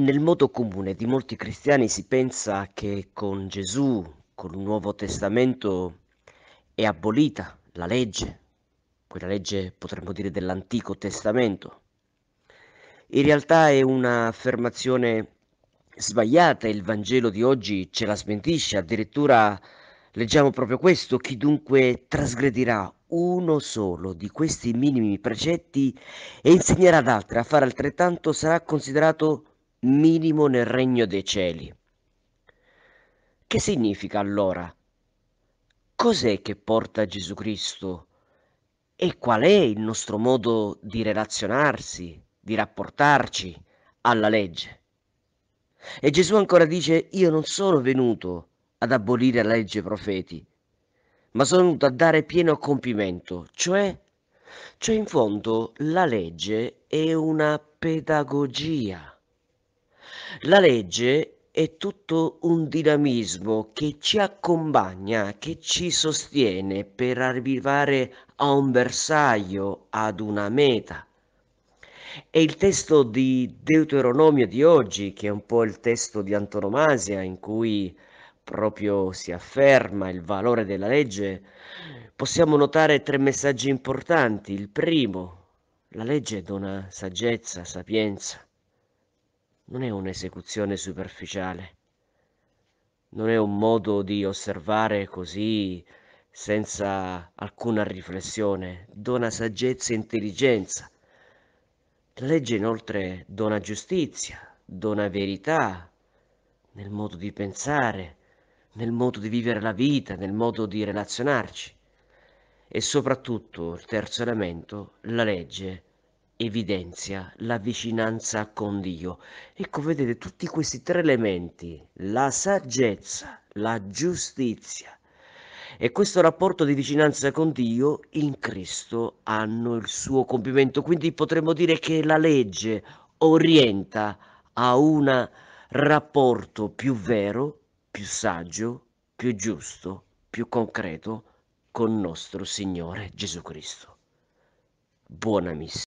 Nel modo comune di molti cristiani si pensa che con Gesù, con il Nuovo Testamento, è abolita la legge, quella legge potremmo dire dell'Antico Testamento. In realtà è un'affermazione sbagliata, il Vangelo di oggi ce la smentisce, addirittura leggiamo proprio questo, chiunque trasgredirà uno solo di questi minimi precetti e insegnerà ad altri a fare altrettanto sarà considerato minimo nel regno dei cieli. Che significa allora? Cos'è che porta Gesù Cristo? E qual è il nostro modo di relazionarsi, di rapportarci alla legge? E Gesù ancora dice, io non sono venuto ad abolire la legge profeti, ma sono venuto a dare pieno compimento, cioè, cioè in fondo la legge è una pedagogia. La legge è tutto un dinamismo che ci accompagna, che ci sostiene per arrivare a un bersaglio, ad una meta. E il testo di Deuteronomio di oggi, che è un po' il testo di Antonomasia, in cui proprio si afferma il valore della legge, possiamo notare tre messaggi importanti. Il primo, la legge dona saggezza, sapienza non è un'esecuzione superficiale, non è un modo di osservare così senza alcuna riflessione, dona saggezza e intelligenza. La legge inoltre dona giustizia, dona verità nel modo di pensare, nel modo di vivere la vita, nel modo di relazionarci. E soprattutto, il terzo elemento, la legge evidenzia la vicinanza con Dio. Ecco, vedete, tutti questi tre elementi, la saggezza, la giustizia e questo rapporto di vicinanza con Dio in Cristo hanno il suo compimento. Quindi potremmo dire che la legge orienta a un rapporto più vero, più saggio, più giusto, più concreto con nostro Signore Gesù Cristo. Buona missione.